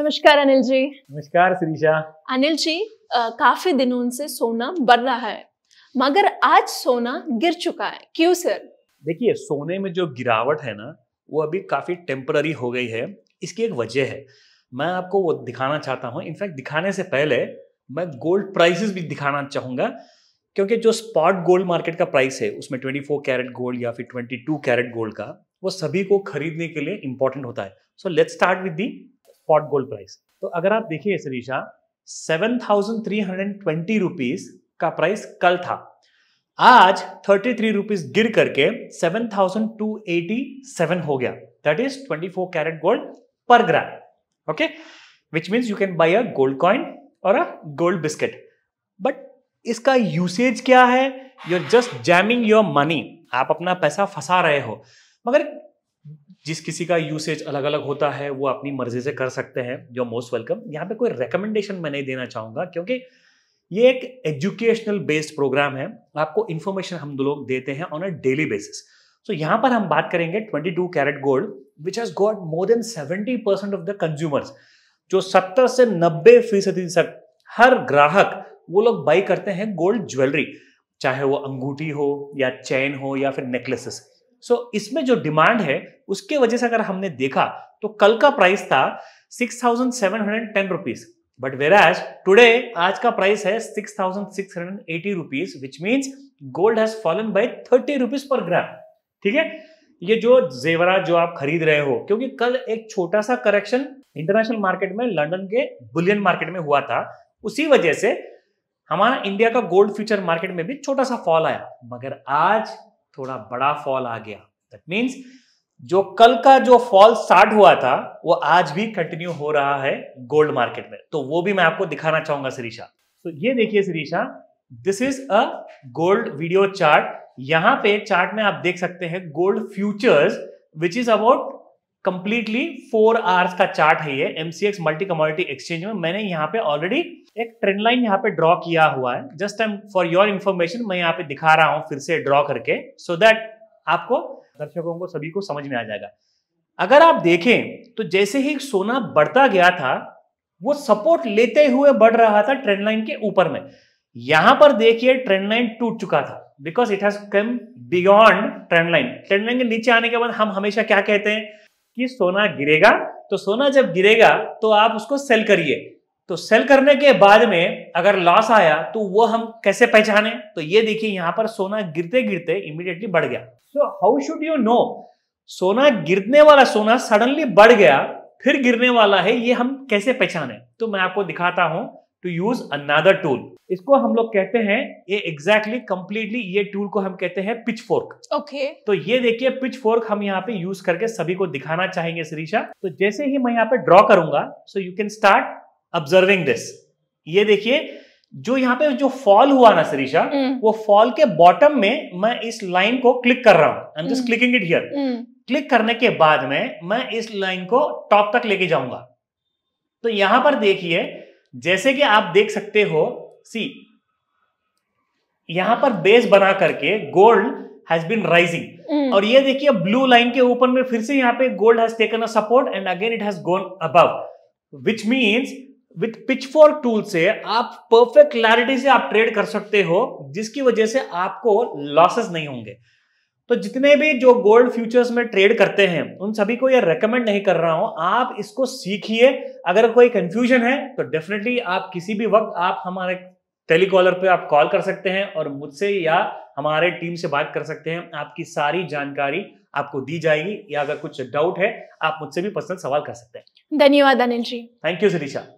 नमस्कार अनिल जी नमस्कार श्रीशा अनिल जी आ, काफी दिनों से सोना बढ़ रहा है मगर आज सोना गिर चुका है क्यों सर देखिए सोने में जो गिरावट है ना वो अभी काफी टेम्पररी हो गई है इसकी एक वजह है मैं आपको वो दिखाना चाहता हूँ इनफैक्ट दिखाने से पहले मैं गोल्ड प्राइसेस भी दिखाना चाहूंगा क्योंकि जो स्पॉट गोल्ड मार्केट का प्राइस है उसमें 24 कैरेट गोल्ड या फिर 22 कैरेट गोल्ड का वो सभी को खरीदने के लिए इंपॉर्टेंट होता है so let's start with the spot gold price तो अगर आप देखिए Sarisha seven thousand three hundred twenty rupees का प्राइस कल था आज थर्टी थ्री रुपीज गिर करके seven thousand two eighty seven हो गया that is twenty four carat gold per gram okay which means you can buy a gold coin और a gold biscuit but इसका यूसेज क्या है you are just jamming your money आप अपना पैसा फंसा रहे हो मगर जिस किसी का यूसेज अलग अलग होता है वो अपनी मर्जी से कर सकते हैं जो मोस्ट वेलकम यहाँ पे कोई रिकमेंडेशन मैं नहीं देना चाहूंगा क्योंकि ये एक एजुकेशनल बेस्ड प्रोग्राम है आपको इन्फॉर्मेशन हम लोग देते हैं on a daily basis so यहाँ पर हम बात करेंगे 22 carat gold which has got more than 70 percent of the consumers जो 70 से 90 फीसदी तक हर ग्राहक वो लोग बाई करते हैं गोल्ड ज्वेलरी चाहे वो अंगूठी हो या चैन हो या फिर नेकलेसेस सो so, इसमें जो डिमांड है उसके वजह से अगर हमने देखा तो कल का प्राइस था six thousand seven hundred ten rupees but whereas today आज का प्राइस है six thousand six hundred eighty rupees which means gold has fallen by thirty rupees per gram ठीक है ये जो जेवरा जो आप खरीद रहे हो क्योंकि कल एक छोटा सा करेक्शन इंटरनेशनल मार्केट में लंदन के बुलियन मार्केट में हुआ था उसी वजह से हमारा इंडिया का गोल्ड फ्यूचर मार्केट में भी छोटा सा फॉल आया मगर आज थोड़ा बड़ा फॉल आ गया दैट मीन्स जो कल का जो फॉल स्टार्ट हुआ था वो आज भी कंटिन्यू हो रहा है गोल्ड मार्केट में तो वो भी मैं आपको दिखाना चाहूंगा सरीशा तो ये देखिए Sarisha this is a gold video chart यहां पे चार्ट में आप देख सकते हैं gold futures which is about completely four hours का चार्ट है ये एमसीएक्स मल्टी कमोडिटी एक्सचेंज में मैंने यहाँ पे ऑलरेडी एक ट्रेंड लाइन यहाँ पे ड्रॉ किया हुआ है just time for your information मैं यहाँ पे दिखा रहा हूँ फिर से ड्रॉ करके सो so दैट आपको दर्शकों को सभी को समझ में आ जाएगा अगर आप देखें तो जैसे ही सोना बढ़ता गया था वो सपोर्ट लेते हुए बढ़ रहा था ट्रेंड लाइन के ऊपर में यहां पर देखिए ट्रेंड लाइन टूट चुका था because it has come beyond trend line trend line के नीचे आने के बाद हम हमेशा क्या कहते हैं कि सोना गिरेगा तो सोना जब गिरेगा तो आप उसको सेल करिए तो सेल करने के बाद में अगर लॉस आया तो वो हम कैसे पहचाने तो ये देखिए यहां पर सोना गिरते गिरते इमीडिएटली बढ़ गया so how should you know सोना गिरने वाला सोना सडनली बढ़ गया फिर गिरने वाला है ये हम कैसे पहचाने तो मैं आपको दिखाता हूं टू यूज अनादर टूल इसको हम लोग कहते हैं ये एग्जैक्टली कंप्लीटली ये टूल को हम कहते हैं पिच फोर्क ओके तो ये देखिए पिच फोर्क हम यहाँ पे यूज करके सभी को दिखाना चाहेंगे श्रीशा तो जैसे ही मैं यहाँ पे ड्रॉ करूंगा so you can start observing this ये देखिए जो यहाँ पे जो फॉल हुआ ना सरीशा mm. वो फॉल के बॉटम में मैं इस लाइन को क्लिक कर रहा हूं I am just clicking it here click करने के बाद में मैं इस लाइन को टॉप तक लेके जाऊंगा तो यहां पर देखिए जैसे कि आप देख सकते हो सी यहां पर बेस बना करके गोल्ड हैज बीन राइजिंग और ये देखिए ब्लू लाइन के ऊपर में फिर से यहां पे gold has taken a support and again it has gone above which means with pitchfork tool से आप परफेक्ट क्लैरिटी से आप ट्रेड कर सकते हो जिसकी वजह से आपको लॉसेस नहीं होंगे तो जितने भी जो गोल्ड फ्यूचर्स में ट्रेड करते हैं उन सभी को ये रेकमेंड नहीं कर रहा हूं आप इसको सीखिए अगर कोई कंफ्यूजन है तो डेफिनेटली आप किसी भी वक्त आप हमारे टेलीकॉलर पे आप कॉल कर सकते हैं और मुझसे या हमारे टीम से बात कर सकते हैं आपकी सारी जानकारी आपको दी जाएगी या अगर कुछ डाउट है आप मुझसे भी पर्सनल सवाल कर सकते हैं धन्यवाद अनिल जी थैंक यू सरिशा